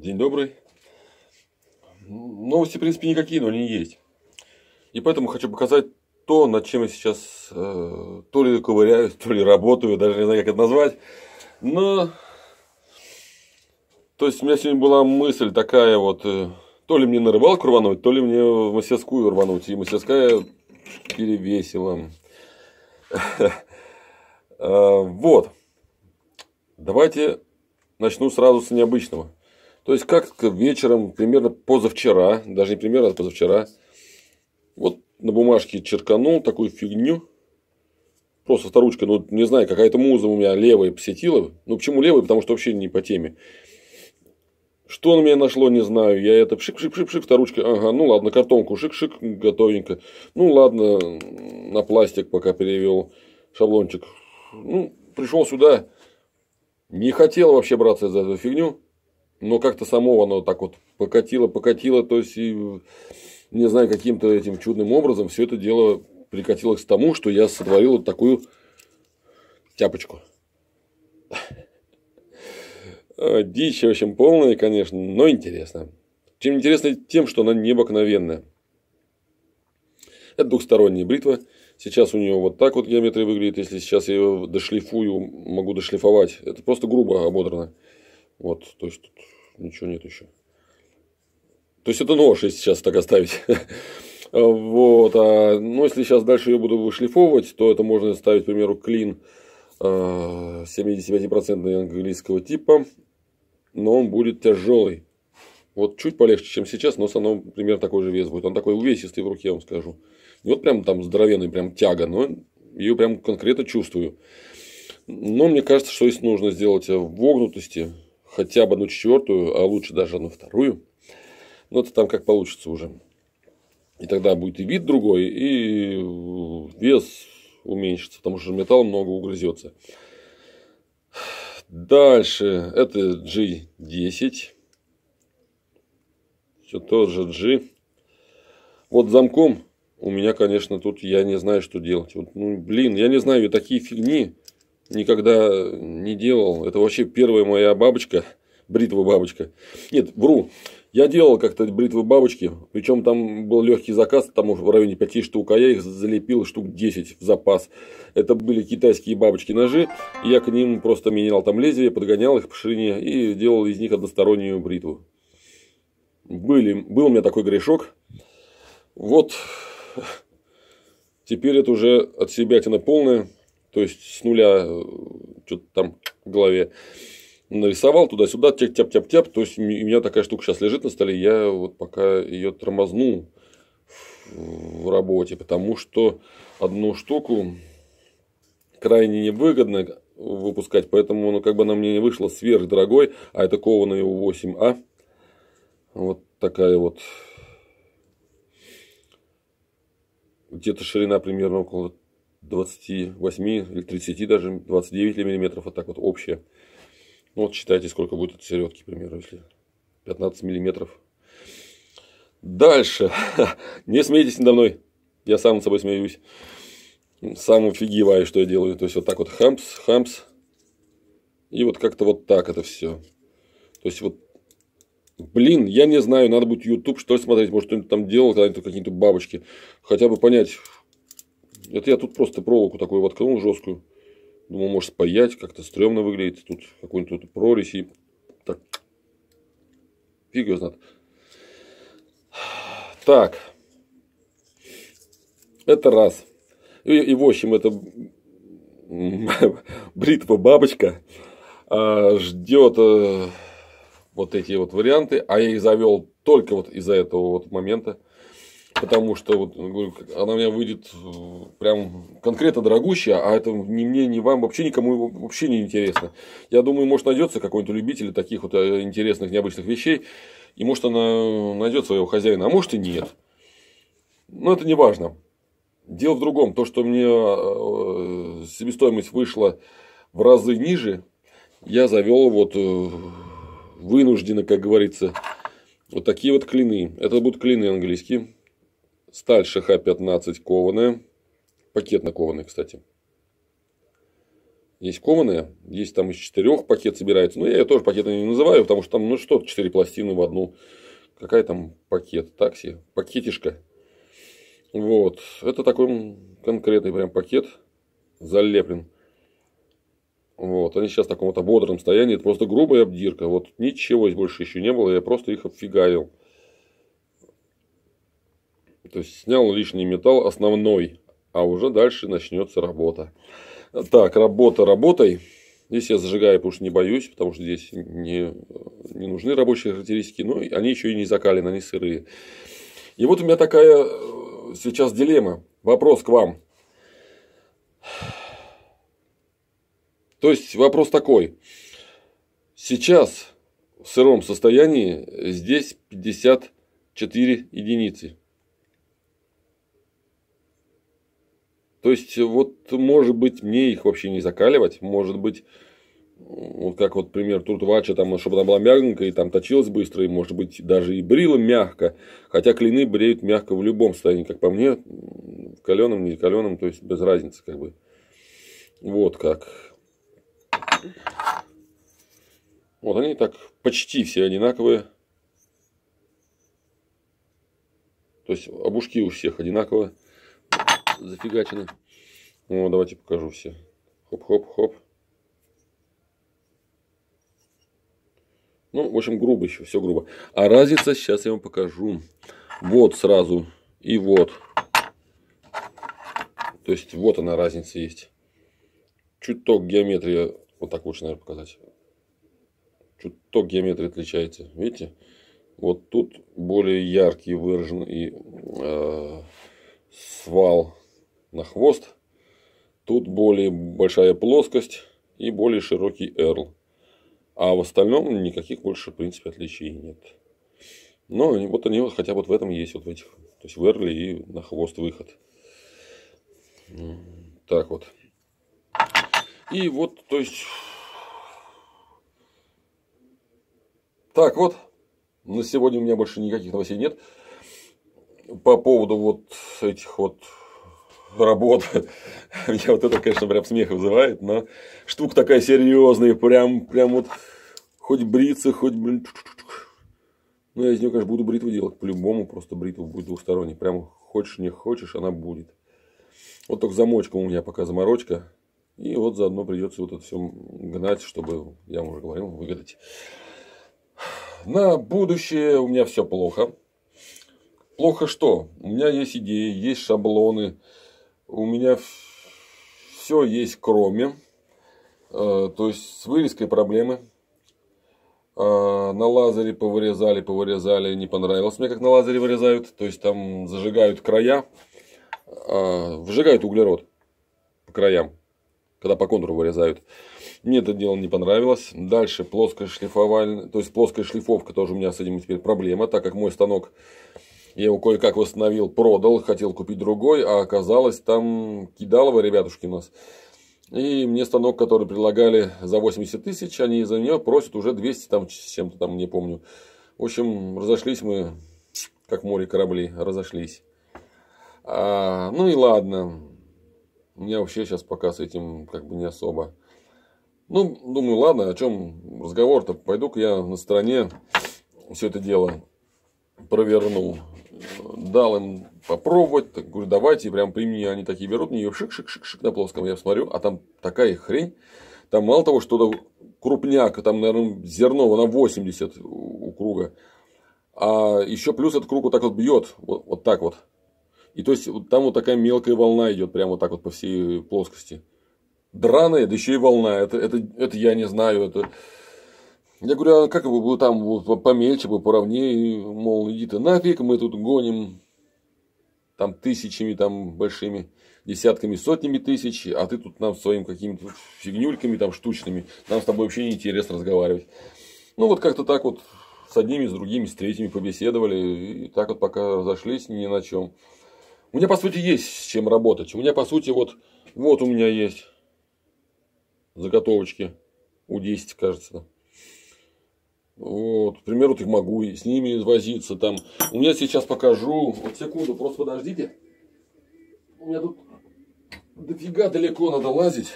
День добрый. Новости, в принципе, никакие, но они есть. И поэтому хочу показать то, над чем я сейчас э, то ли ковыряюсь, то ли работаю, даже не знаю, как это назвать. Но... То есть у меня сегодня была мысль такая вот, э, то ли мне на рыбалку рвануть, то ли мне в мастерскую рвануть. И мастерская перевесила. Э, вот. Давайте начну сразу с необычного. То есть как вечером, примерно позавчера, даже не примерно, а позавчера, вот на бумажке черканул такую фигню, просто авторучкой, ну не знаю, какая-то муза у меня левая посетила, ну почему левая, потому что вообще не по теме. Что на меня нашло, не знаю. Я это пшик-пшик-пшик-пшик, вторучка. Ага, ну ладно, картонку шик-шик, готовенько. Ну ладно, на пластик пока перевел шаблончик. Ну, пришел сюда. Не хотел вообще браться за эту фигню но как-то само оно так вот покатило, покатило, то есть, и, не знаю, каким-то этим чудным образом все это дело прикатилось к тому, что я сотворил вот такую тяпочку. Дичь, в общем, полная, конечно, но интересно. Чем интересно тем, что она необыкновенная. Это двухсторонняя бритва. Сейчас у нее вот так вот геометрия выглядит. Если сейчас я ее дошлифую, могу дошлифовать. Это просто грубо ободрано. Вот, то есть тут ничего нет еще. То есть это нож, если сейчас так оставить. вот, а, но ну, если сейчас дальше ее буду вышлифовывать, то это можно ставить, к примеру, клин 75% а, английского типа, но он будет тяжелый. Вот чуть полегче, чем сейчас, но в примерно такой же вес будет. Он такой увесистый в руке, я вам скажу. Не вот прям там здоровенный, прям тяга, но ее прям конкретно чувствую. Но мне кажется, что если нужно сделать в вогнутости, хотя бы одну четвертую, а лучше даже одну вторую. Но ну, это там как получится уже. И тогда будет и вид другой, и вес уменьшится, потому что металл много угрызется. Дальше это G10. Все тот же G. Вот замком у меня, конечно, тут я не знаю, что делать. Вот, ну, блин, я не знаю, такие фигни никогда не делал. Это вообще первая моя бабочка, бритва бабочка. Нет, вру. Я делал как-то бритвы бабочки, причем там был легкий заказ, там уже в районе 5 штук, а я их залепил штук 10 в запас. Это были китайские бабочки-ножи, я к ним просто менял там лезвие, подгонял их по ширине и делал из них одностороннюю бритву. Были, был у меня такой грешок. Вот теперь это уже от себя тяна полная. То есть с нуля э, что-то там в голове нарисовал туда-сюда, тяп-тяп-тяп-тяп. То есть у меня такая штука сейчас лежит на столе, я вот пока ее тормозну в работе, потому что одну штуку крайне невыгодно выпускать, поэтому ну, как бы она мне не вышла сверхдорогой, а это кованая u 8 а Вот такая вот. Где-то ширина примерно около 28 или 30, даже 29 миллиметров, вот так вот общее. Ну, вот считайте, сколько будет от середки, к примеру, если 15 миллиметров. Дальше. Не смейтесь надо мной. Я сам над собой смеюсь. Сам офигеваю, что я делаю. То есть, вот так вот хампс хампс И вот как-то вот так это все. То есть, вот Блин, я не знаю, надо будет YouTube что ли смотреть, может кто-нибудь там делал когда-нибудь какие-то бабочки. Хотя бы понять, это я тут просто проволоку такую воткнул жесткую. Думал, может спаять, как-то стрёмно выглядит. Тут какой-нибудь тут прорезь и так. Фиг его знает. Так. Это раз. И, и в общем, это бритва бабочка а, ждет а, э, вот эти вот варианты, а я их завел только вот из-за этого вот момента. Потому что вот, ну, говорю, она у меня выйдет э, прям конкретно дорогущая, а это ни мне, ни вам, вообще никому вообще не интересно. Я думаю, может найдется какой-нибудь любитель таких вот э, интересных, необычных вещей, и может она найдет своего хозяина, а может и нет. Но это не важно. Дело в другом, то, что мне э, себестоимость вышла в разы ниже, я завел вот вынужденно, как говорится, вот такие вот клины. Это будут клины английские. Сталь ШХ-15 кованая. Пакетно кованая, кстати. Есть кованая, есть там из четырех пакет собирается. Но ну, я ее тоже пакетами не называю, потому что там, ну что, четыре пластины в одну. Какая там пакет? Такси? Пакетишка. Вот. Это такой конкретный прям пакет залеплен. Вот. Они сейчас в таком вот ободранном состоянии. Это просто грубая обдирка. Вот ничего здесь больше еще не было. Я просто их обфигарил. То есть снял лишний металл основной, а уже дальше начнется работа. Так, работа работой. Здесь я зажигаю, потому что не боюсь, потому что здесь не, не нужны рабочие характеристики, но они еще и не закалены, они сырые. И вот у меня такая э, сейчас дилемма. Вопрос к вам. То есть вопрос такой. Сейчас в сыром состоянии здесь 54 единицы. То есть, вот, может быть, мне их вообще не закаливать, может быть, вот как вот пример Туртвача, там, чтобы она была мягенькая и там точилась быстро, и, может быть, даже и брила мягко, хотя клины бреют мягко в любом состоянии, как по мне, каленым, не каленым, то есть, без разницы, как бы. Вот как. Вот они так почти все одинаковые. То есть, обушки у всех одинаковые зафигачены. Ну, давайте покажу все. Хоп-хоп-хоп. Ну, в общем, грубо еще, все грубо. А разница сейчас я вам покажу. Вот сразу и вот. То есть, вот она разница есть. Чуток геометрия, вот так лучше, наверное, показать. Чуток геометрия отличается, видите? Вот тут более яркий выражен и э, свал на хвост. Тут более большая плоскость и более широкий эрл. А в остальном никаких больше, в принципе, отличий нет. Но вот они вот хотя бы в этом есть, вот в этих, то есть в эрле и на хвост выход. Так вот. И вот, то есть... Так вот, на сегодня у меня больше никаких новостей нет. По поводу вот этих вот работа. Я вот это, конечно, прям смех вызывает, но штука такая серьезная, прям, прям вот хоть бриться, хоть, блин, ну, я из нее, конечно, буду бритву делать. По-любому просто бритва будет двухсторонней. Прям хочешь, не хочешь, она будет. Вот только замочка у меня пока заморочка. И вот заодно придется вот это все гнать, чтобы, я уже говорил, выгадать. На будущее у меня все плохо. Плохо что? У меня есть идеи, есть шаблоны, у меня все есть кроме. Э, то есть с вырезкой проблемы. Э, на лазере повырезали, повырезали, не понравилось мне, как на лазере вырезают. То есть там зажигают края, э, выжигают углерод по краям, когда по контуру вырезают. Мне это дело не понравилось. Дальше плоская шлифовальная, то есть плоская шлифовка тоже у меня с этим теперь проблема, так как мой станок я его кое-как восстановил, продал, хотел купить другой, а оказалось там кидалово ребятушки у нас. И мне станок, который предлагали за 80 тысяч, они за него просят уже 200 там, с чем-то там, не помню. В общем, разошлись мы, как море корабли, разошлись. А, ну и ладно. У меня вообще сейчас пока с этим как бы не особо. Ну, думаю, ладно, о чем разговор-то? Пойду-ка я на стороне все это дело проверну дал им попробовать, так говорю, давайте, прям при мне они такие берут, мне ее шик-шик-шик-шик на плоском, я смотрю, а там такая хрень, там мало того, что крупняк, там, наверное, зерно на 80 у круга, а еще плюс этот круг вот так вот бьет, вот, вот так вот. И то есть вот там вот такая мелкая волна идет, прямо вот так вот по всей плоскости. Драная, да еще и волна. Это, это, это я не знаю, это я говорю, а как бы там вот, помельче бы, поровнее, мол, иди ты нафиг, мы тут гоним там тысячами, там большими десятками, сотнями тысяч, а ты тут нам своим какими-то фигнюльками там штучными, нам с тобой вообще не интересно разговаривать. Ну вот как-то так вот с одними, с другими, с третьими побеседовали, и так вот пока разошлись ни на чем. У меня, по сути, есть с чем работать. У меня, по сути, вот, вот у меня есть заготовочки. У 10, кажется. Вот, к примеру, ты могу и с ними возиться там. У меня сейчас покажу. Вот секунду, просто подождите. У меня тут дофига далеко надо лазить.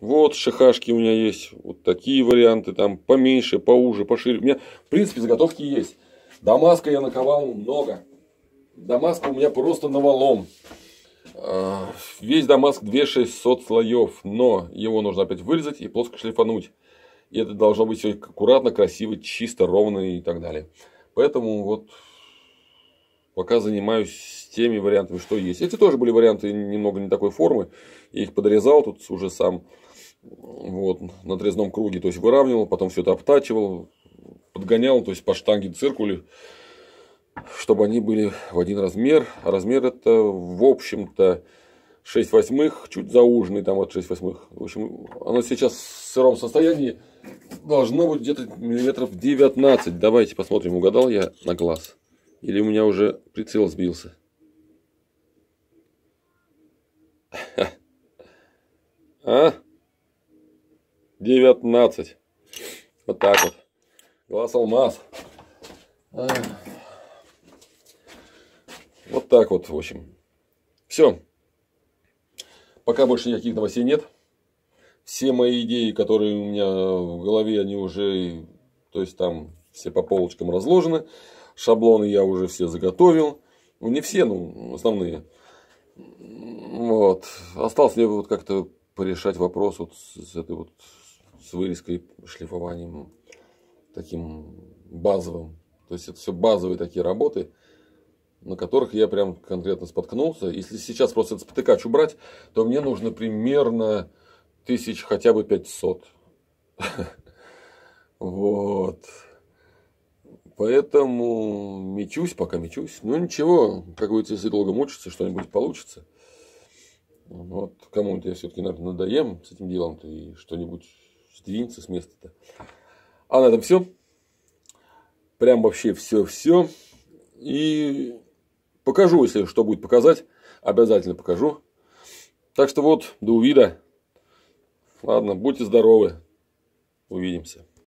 Вот шахашки у меня есть. Вот такие варианты там поменьше, поуже, пошире. У меня, в принципе, заготовки есть. Дамаска я наковал много. Дамаска у меня просто навалом. А, весь Дамаск 2600 слоев, но его нужно опять вырезать и плоско шлифануть. И это должно быть все аккуратно, красиво, чисто, ровно и так далее. Поэтому вот пока занимаюсь теми вариантами, что есть. Эти тоже были варианты немного не такой формы. Я их подрезал тут уже сам вот, на трезном круге. То есть выравнивал, потом все это обтачивал, подгонял, то есть по штанге циркули, чтобы они были в один размер. А размер это, в общем-то, 6 восьмых, чуть зауженный, там вот 6 восьмых. В общем, оно сейчас в сыром состоянии должно быть где-то миллиметров 19. Давайте посмотрим, угадал я на глаз. Или у меня уже прицел сбился. А? 19. Вот так вот. Глаз алмаз. Вот так вот, в общем. Все. Пока больше никаких новостей нет. Все мои идеи, которые у меня в голове, они уже, то есть там все по полочкам разложены. Шаблоны я уже все заготовил. Ну, не все, но основные. Вот. Осталось мне вот как-то порешать вопрос вот с, с этой вот с вырезкой, шлифованием таким базовым. То есть это все базовые такие работы на которых я прям конкретно споткнулся. Если сейчас просто этот спотыкач убрать, то мне нужно примерно тысяч хотя бы 500. Вот. Поэтому мечусь, пока мечусь. Ну ничего, как говорится, если долго мучиться, что-нибудь получится. Вот кому-то я все-таки, наверное, надоем с этим делом-то и что-нибудь сдвинется с места-то. А на этом все. Прям вообще все-все. И Покажу, если что будет показать. Обязательно покажу. Так что вот, до увида. Ладно, будьте здоровы. Увидимся.